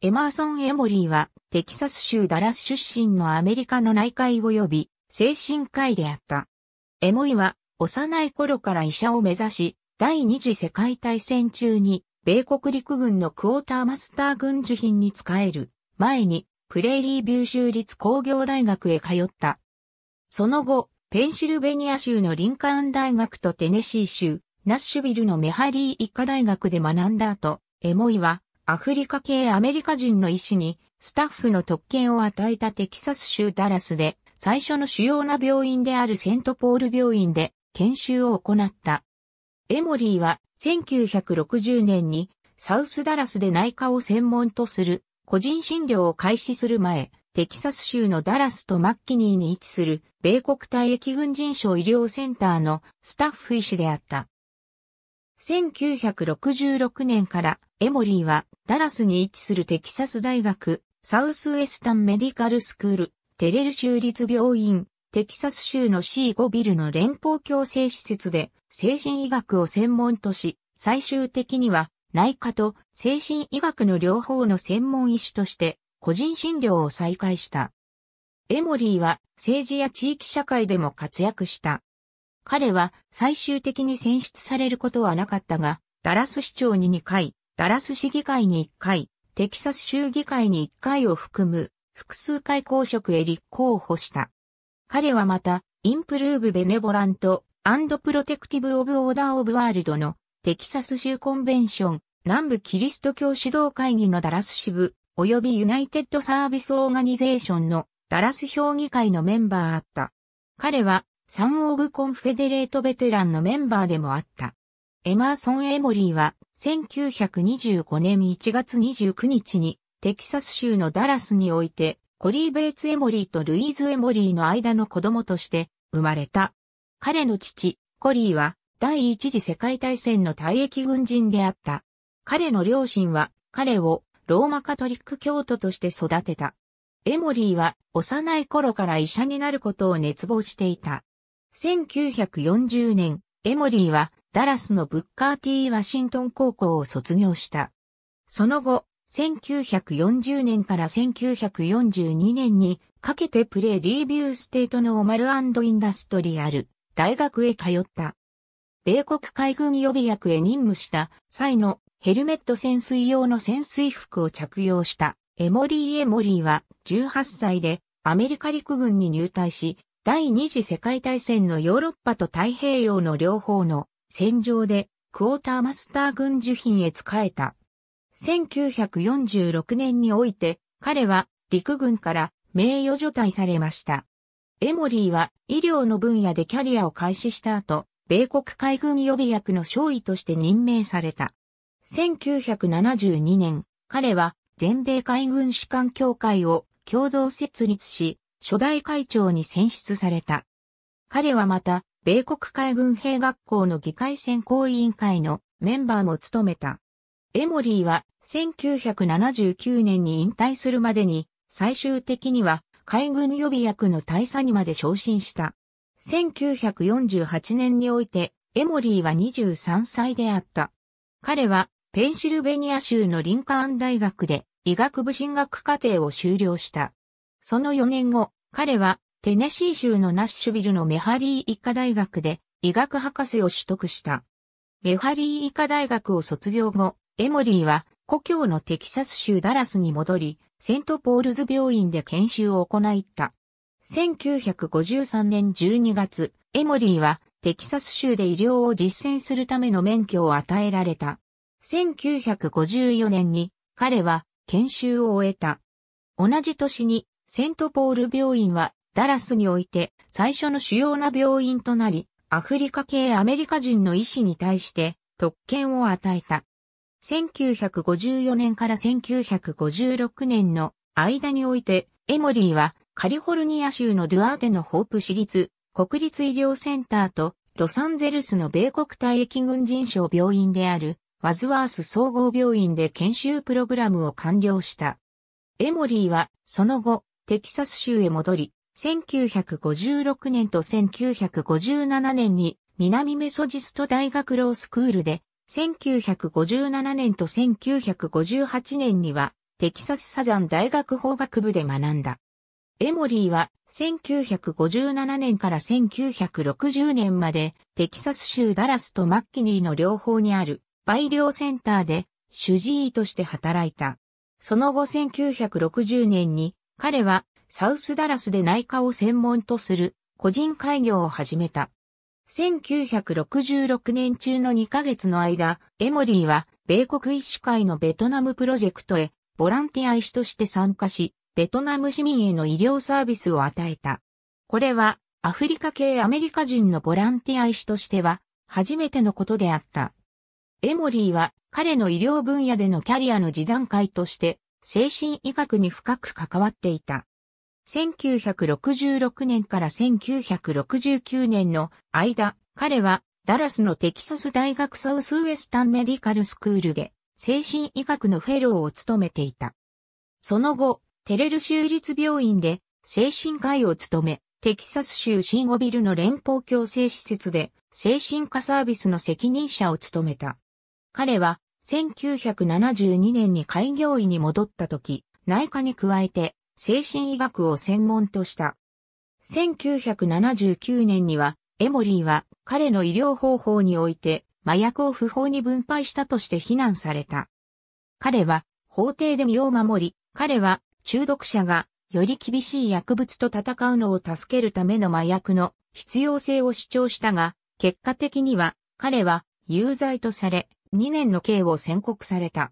エマーソン・エモリーは、テキサス州ダラス出身のアメリカの内界及び、精神科医であった。エモイは、幼い頃から医者を目指し、第二次世界大戦中に、米国陸軍のクォーターマスター軍需品に使える、前に、プレイリービュー州立工業大学へ通った。その後、ペンシルベニア州のリンカーン大学とテネシー州、ナッシュビルのメハリー一科大学で学んだ後、エモイは、アフリカ系アメリカ人の医師にスタッフの特権を与えたテキサス州ダラスで最初の主要な病院であるセントポール病院で研修を行った。エモリーは1960年にサウスダラスで内科を専門とする個人診療を開始する前、テキサス州のダラスとマッキニーに位置する米国退役軍人賞医療センターのスタッフ医師であった。1966年からエモリーは、ダラスに位置するテキサス大学、サウスウエスタンメディカルスクール、テレル州立病院、テキサス州の C5 ビルの連邦共生施設で、精神医学を専門とし、最終的には、内科と精神医学の両方の専門医師として、個人診療を再開した。エモリーは政治や地域社会でも活躍した。彼は最終的に選出されることはなかったが、ダラス市長に2回、ダラス市議会に1回、テキサス州議会に1回を含む複数回公職へ立候補した。彼はまた、インプルーブ・ベネボラント・アンド・プロテクティブ・オブ・オーダー・オブ・ワールドのテキサス州コンベンション南部キリスト教指導会議のダラス支部及びユナイテッド・サービス・オーガニゼーションのダラス評議会のメンバーあった。彼はサン・オブ・コンフェデレート・ベテランのメンバーでもあった。エマーソン・エモリーは1925年1月29日にテキサス州のダラスにおいてコリー・ベイツ・エモリーとルイーズ・エモリーの間の子供として生まれた。彼の父、コリーは第一次世界大戦の退役軍人であった。彼の両親は彼をローマカトリック教徒として育てた。エモリーは幼い頃から医者になることを熱望していた。1940年、エモリーはダラスのブッカー T・ ワシントン高校を卒業した。その後、1940年から1942年にかけてプレーリービューステートのオマルインダストリアル大学へ通った。米国海軍予備役へ任務した際のヘルメット潜水用の潜水服を着用したエモリー・エモリーは18歳でアメリカ陸軍に入隊し、第二次世界大戦のヨーロッパと太平洋の両方の戦場でクォーターマスター軍需品へ仕えた。1946年において彼は陸軍から名誉除隊されました。エモリーは医療の分野でキャリアを開始した後、米国海軍予備役の少尉として任命された。1972年、彼は全米海軍士官協会を共同設立し、初代会長に選出された。彼はまた、米国海軍兵学校の議会選考委員会のメンバーも務めた。エモリーは1979年に引退するまでに最終的には海軍予備役の大佐にまで昇進した。1948年においてエモリーは23歳であった。彼はペンシルベニア州のリンカーン大学で医学部進学課程を修了した。その4年後、彼はテネシー州のナッシュビルのメハリー医科大学で医学博士を取得した。メハリー医科大学を卒業後、エモリーは故郷のテキサス州ダラスに戻り、セントポールズ病院で研修を行いった。1953年12月、エモリーはテキサス州で医療を実践するための免許を与えられた。1954年に彼は研修を終えた。同じ年にセントポール病院はダラスにおいて最初の主要な病院となり、アフリカ系アメリカ人の医師に対して特権を与えた。1954年から1956年の間において、エモリーはカリフォルニア州のドゥアーテのホープ市立国立医療センターとロサンゼルスの米国退役軍人賞病院であるワズワース総合病院で研修プログラムを完了した。エモリーはその後テキサス州へ戻り1956年と1957年に南メソジスト大学ロースクールで、1957年と1958年にはテキサスサザン大学法学部で学んだ。エモリーは1957年から1960年までテキサス州ダラスとマッキニーの両方にある培養センターで主治医として働いた。その後1960年に彼はサウスダラスで内科を専門とする個人開業を始めた。1966年中の2ヶ月の間、エモリーは米国医師会のベトナムプロジェクトへボランティア医師として参加し、ベトナム市民への医療サービスを与えた。これはアフリカ系アメリカ人のボランティア医師としては初めてのことであった。エモリーは彼の医療分野でのキャリアの次段階として精神医学に深く関わっていた。1966年から1969年の間、彼はダラスのテキサス大学サウスウエスタンメディカルスクールで精神医学のフェローを務めていた。その後、テレル州立病院で精神科医を務め、テキサス州シンゴビルの連邦共生施設で精神科サービスの責任者を務めた。彼は1972年に開業医に戻った時、内科に加えて精神医学を専門とした。1979年には、エモリーは彼の医療方法において麻薬を不法に分配したとして非難された。彼は法廷で身を守り、彼は中毒者がより厳しい薬物と戦うのを助けるための麻薬の必要性を主張したが、結果的には彼は有罪とされ2年の刑を宣告された。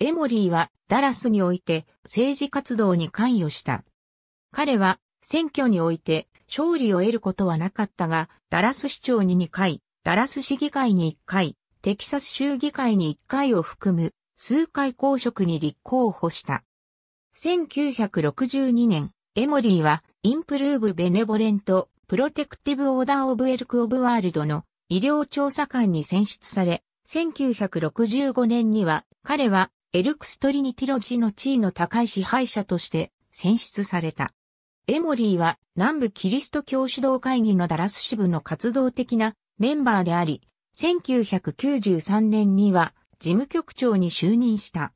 エモリーはダラスにおいて政治活動に関与した。彼は選挙において勝利を得ることはなかったが、ダラス市長に2回、ダラス市議会に1回、テキサス州議会に1回を含む数回公職に立候補した。1962年、エモリーはインプルーブ・ベネボレント・プロテクティブ・オーダー・オブ・エルク・オブ・ワールドの医療調査官に選出され、1965年には彼はエルクストリニティロジの地位の高い支配者として選出された。エモリーは南部キリスト教指導会議のダラス支部の活動的なメンバーであり、1993年には事務局長に就任した。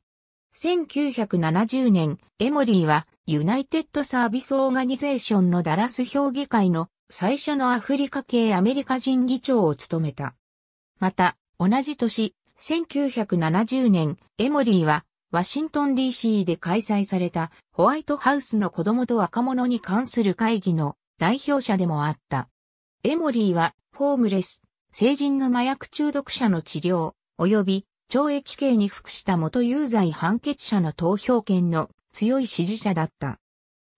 1970年、エモリーはユナイテッドサービスオーガニゼーションのダラス評議会の最初のアフリカ系アメリカ人議長を務めた。また、同じ年、1970年、エモリーは、ワシントン DC で開催されたホワイトハウスの子供と若者に関する会議の代表者でもあった。エモリーは、ホームレス、成人の麻薬中毒者の治療、及び懲役刑に服した元有罪判決者の投票権の強い支持者だった。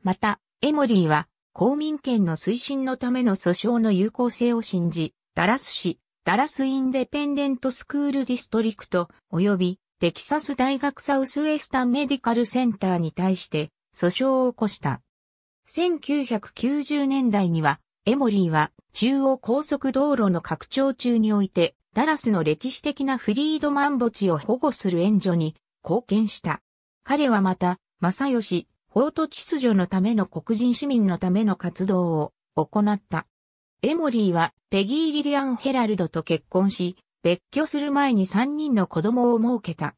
また、エモリーは、公民権の推進のための訴訟の有効性を信じ、ダラス市、ダラス・インデペンデント・スクール・ディストリクト、及びテキサス大学サウスウェスタン・メディカル・センターに対して訴訟を起こした。1990年代には、エモリーは中央高速道路の拡張中において、ダラスの歴史的なフリードマン墓地を保護する援助に貢献した。彼はまた、正義、法と秩序のための黒人市民のための活動を行った。エモリーはペギー・リリアン・ヘラルドと結婚し、別居する前に3人の子供を設けた。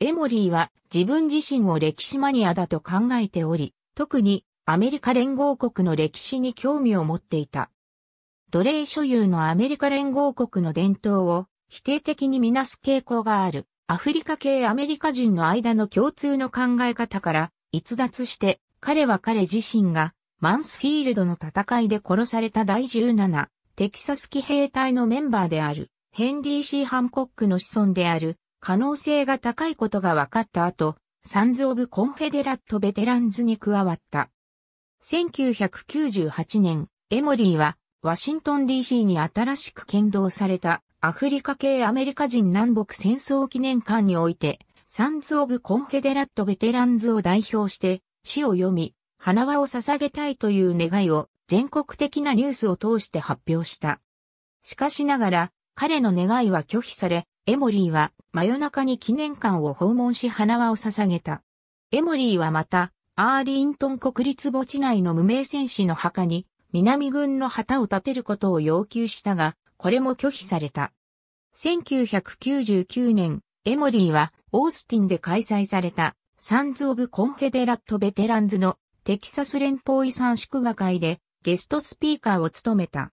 エモリーは自分自身を歴史マニアだと考えており、特にアメリカ連合国の歴史に興味を持っていた。奴隷所有のアメリカ連合国の伝統を否定的にみなす傾向があるアフリカ系アメリカ人の間の共通の考え方から逸脱して彼は彼自身がマンスフィールドの戦いで殺された第17、テキサス騎兵隊のメンバーである、ヘンリー・シー・ハンコックの子孫である、可能性が高いことが分かった後、サンズ・オブ・コンフェデラット・ベテランズに加わった。1998年、エモリーは、ワシントン DC に新しく剣道されたアフリカ系アメリカ人南北戦争記念館において、サンズ・オブ・コンフェデラット・ベテランズを代表して、詩を読み、花輪を捧げたいという願いを全国的なニュースを通して発表した。しかしながら、彼の願いは拒否され、エモリーは真夜中に記念館を訪問し花輪を捧げた。エモリーはまた、アーリントン国立墓地内の無名戦士の墓に南軍の旗を立てることを要求したが、これも拒否された。1999年、エモリーはオースティンで開催されたサンズ・オブ・コンフェデラット・ベテランズのテキサス連邦遺産祝賀会でゲストスピーカーを務めた。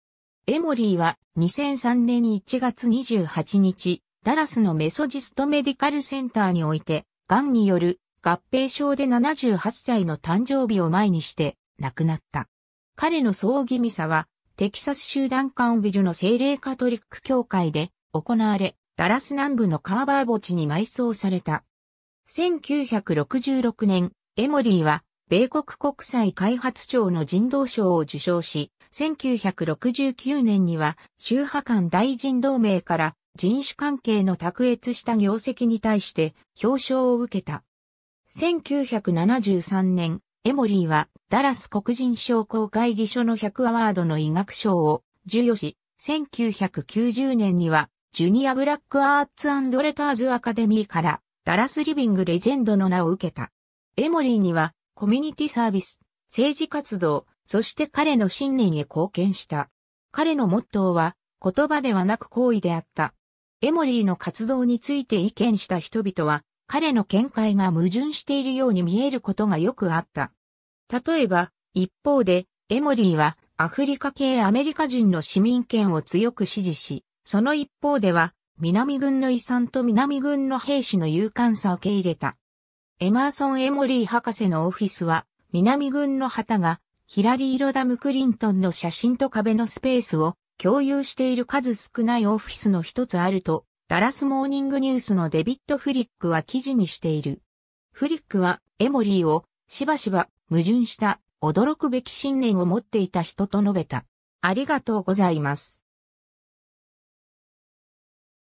エモリーは2003年1月28日、ダラスのメソジストメディカルセンターにおいて、癌による合併症で78歳の誕生日を前にして亡くなった。彼の葬儀ミサは、テキサス州ダンカンビルの精霊カトリック教会で行われ、ダラス南部のカーバー墓地に埋葬された。1966年、エモリーは米国国際開発庁の人道賞を受賞し、1969年には宗派間大臣同盟から人種関係の卓越した業績に対して表彰を受けた。1973年、エモリーはダラス黒人商工会議所の100アワードの医学賞を授与し、1990年にはジュニアブラックアーツレターズアカデミーからダラスリビングレジェンドの名を受けた。エモリーにはコミュニティサービス、政治活動、そして彼の信念へ貢献した。彼のモットーは、言葉ではなく行為であった。エモリーの活動について意見した人々は、彼の見解が矛盾しているように見えることがよくあった。例えば、一方で、エモリーは、アフリカ系アメリカ人の市民権を強く支持し、その一方では、南軍の遺産と南軍の兵士の勇敢さを受け入れた。エマーソン・エモリー博士のオフィスは、南軍の旗が、ヒラリー・ロダム・クリントンの写真と壁のスペースを共有している数少ないオフィスの一つあると、ダラスモーニングニュースのデビット・フリックは記事にしている。フリックは、エモリーを、しばしば、矛盾した、驚くべき信念を持っていた人と述べた。ありがとうございます。